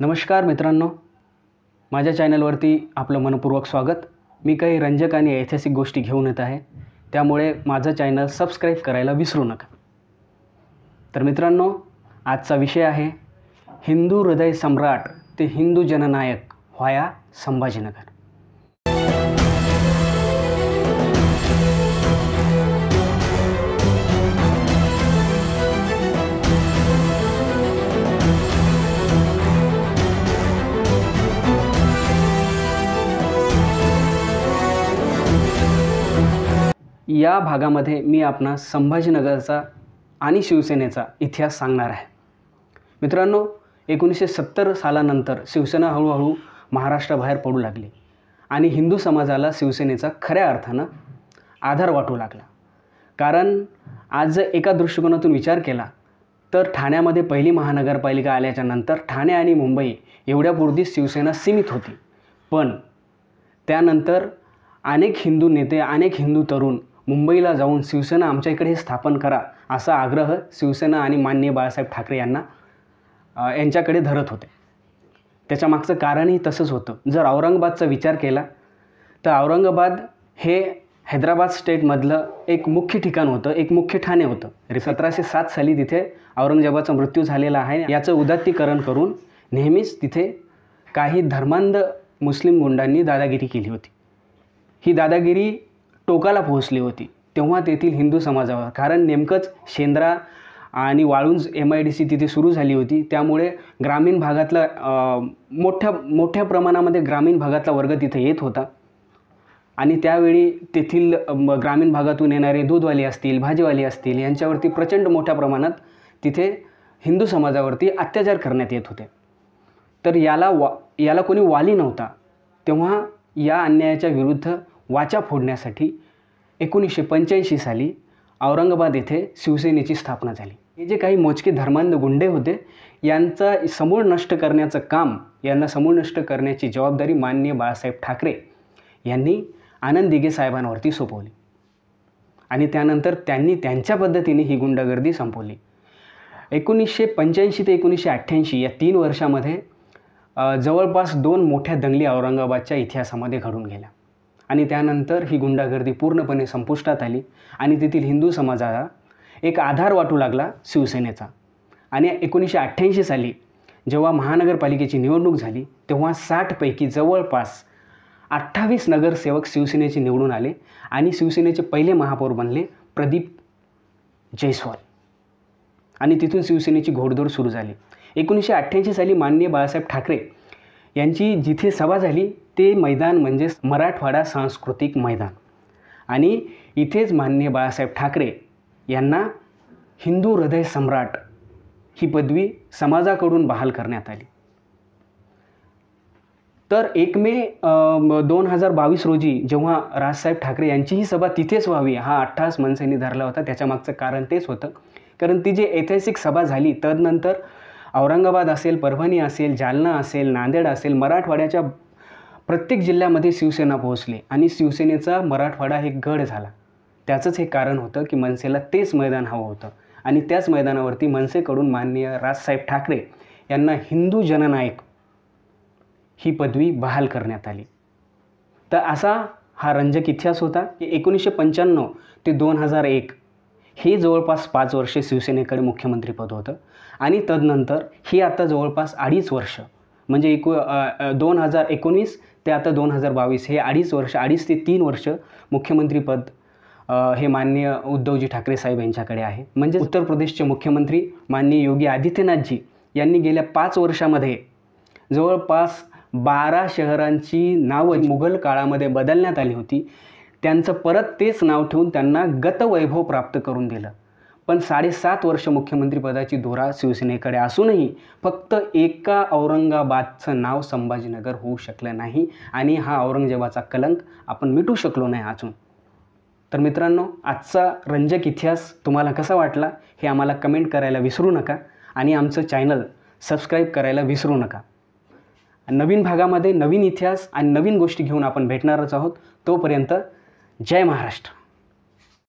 नमस्कार मित्रांनो माझ्या चॅनलवरती आपलं मनपूर्वक स्वागत मी काही रंजक आणि ऐतिहासिक गोष्टी घेऊन येत आहे त्यामुळे माझं चॅनल सबस्क्राईब करायला विसरू नका तर मित्रांनो आजचा विषय आहे हिंदू हृदय सम्राट ते हिंदू जननायक व्हाया संभाजीनगर या भागामध्ये मी आपणा संभाजीनगरचा आणि शिवसेनेचा इतिहास सांगणार आहे मित्रांनो एकोणीसशे सत्तर सालानंतर शिवसेना हळूहळू महाराष्ट्राबाहेर पडू लागली आणि हिंदू समाजाला शिवसेनेचा खऱ्या अर्थानं आधार वाटू लागला कारण आज जर एका दृष्टिकोनातून विचार केला तर ठाण्यामध्ये पहिली महानगरपालिका आल्याच्या नंतर ठाणे आणि मुंबई एवढ्यापुरती शिवसेना सीमित होती पण त्यानंतर अनेक हिंदू नेते अनेक हिंदू तरुण मुंबईला जाऊन शिवसेना आमच्या इकडे स्थापन करा असा आग्रह शिवसेना आणि मान्य बाळासाहेब ठाकरे यांना यांच्याकडे धरत होते त्याच्यामागचं कारणही तसंच होतं जर औरंगाबादचा विचार केला तर औरंगाबाद हे हैदराबाद स्टेटमधलं एक मुख्य ठिकाण होतं एक मुख्य ठाणे होतं रे सतराशे सात साली तिथे औरंगजेबाचा मृत्यू झालेला आहे याचं उदात्तीकरण करून नेहमीच तिथे काही धर्मांध मुस्लिम गुंडांनी दादागिरी केली होती ही दादागिरी टोकाला पोहोचली होती तेव्हा तेथील हिंदू समाजावर कारण नेमकंच शेंद्रा आणि Waluj M I D C तिथे सुरू झाली होती त्यामुळे ग्रामीण भागातला मोठ्या मोठ्या प्रमाणामध्ये ग्रामीण भागातला वर्ग तिथे येत होता आणि त्यावेळी तेथील ग्रामीण भागातून येणारे दूधवाले असतील भाजीवाले असतील यांच्यावरती प्रचंड मोठ्या प्रमाणात तिथे हिंदू समाजावरती अत्याचार करण्यात येत होते तर याला वा याला कोणी वाली नव्हता तेव्हा या अन्यायाच्या विरुद्ध वाचा फोडण्यासाठी एकोणीसशे पंच्याऐंशी साली औरंगाबाद येथे शिवसेनेची स्थापना झाली हे जे काही मोजके धर्मांध गुंडे होते यांचा समूळ नष्ट करण्याचं काम यांना समूळ नष्ट करण्याची जबाबदारी माननीय बाळासाहेब ठाकरे यांनी आनंद दिगे साहेबांवरती सोपवली आणि त्यानंतर त्यांनी त्यांच्या पद्धतीने ही गुंडागर्दी संपवली एकोणीसशे पंच्याऐंशी ते एकोणीसशे अठ्ठ्याऐंशी या तीन वर्षामध्ये जवळपास दोन मोठ्या दंगली औरंगाबादच्या इतिहासामध्ये घडून गेल्या आणि त्यानंतर ही गुंडागर्दी पूर्णपणे संपुष्टात आली आणि तेथील हिंदू समाजाला एक आधार वाटू लागला शिवसेनेचा आणि एकोणीसशे अठ्ठ्याऐंशी साली जेव्हा महानगरपालिकेची निवडणूक झाली तेव्हा साठपैकी जवळपास अठ्ठावीस नगरसेवक शिवसेनेचे निवडून आले आणि शिवसेनेचे पहिले महापौर बनले प्रदीप जयस्वाल आणि तिथून शिवसेनेची घोडदौड सुरू झाली एकोणीसशे अठ्ठ्याऐंशी साली माननीय बाळासाहेब ठाकरे यांची जिथे सभा झाली ते मैदान म्हणजेच मराठवाडा सांस्कृतिक मैदान आणि इथेच मान्य बाळासाहेब ठाकरे यांना हिंदू हृदय सम्राट ही पदवी समाजाकडून बहाल करण्यात आली तर एक मे दोन हजार बावीस रोजी जेव्हा राजसाहेब ठाकरे यांचीही सभा तिथेच व्हावी हा अठ्ठास मनसेने धरला होता त्याच्यामागचं कारण तेच होतं कारण ती जी ऐतिहासिक सभा झाली तदनंतर औरंगाबाद असेल परभणी असेल जालना असेल नांदेड असेल मराठवाड्याच्या प्रत्येक जिल्ह्यामध्ये शिवसेना पोहोचली आणि शिवसेनेचा मराठवाडा हे गड झाला त्याचंच हे कारण होतं की मनसेला तेच मैदान हवं होतं आणि त्याच मैदानावरती मनसेकडून माननीय राजसाहेब ठाकरे यांना हिंदू जननायक ही पदवी बहाल करण्यात आली तर असा हा रंजक इतिहास होता की एकोणीसशे पंच्याण्णव ते दोन हजार एक हे जवळपास पाच वर्षे शिवसेनेकडे मुख्यमंत्रीपद होतं आणि तदनंतर ही आता जवळपास अडीच वर्ष म्हणजे एको दोन हजार एकोणीस ते आता दोन हजार बावीस हे अडीच वर्ष अडीच ते तीन वर्ष मुख्यमंत्रीपद हे माननीय उद्धवजी ठाकरे साहेब यांच्याकडे आहे म्हणजे उत्तर प्रदेशचे मुख्यमंत्री माननीय योगी आदित्यनाथजी यांनी गेल्या पाच वर्षामध्ये जवळपास बारा शहरांची नावं मुघल काळामध्ये बदलण्यात आली होती त्यांचं परत तेच नाव ठेवून त्यांना गतवैभव प्राप्त करून दिलं पण साडेसात वर्ष मुख्यमंत्रीपदाची धोरा शिवसेनेकडे असूनही फक्त एका औरंगाबादचं नाव संभाजीनगर होऊ शकलं नाही आणि हा औरंगजेबाचा कलंक आपण मिटू शकलो नाही अजून तर मित्रांनो आजचा रंजक इतिहास तुम्हाला कसा वाटला हे आम्हाला कमेंट करायला विसरू नका आणि आमचं चॅनल सबस्क्राईब करायला विसरू नका नवीन भागामध्ये नवीन इतिहास आणि नवीन गोष्टी घेऊन आपण भेटणारच आहोत तोपर्यंत जय महाराष्ट्र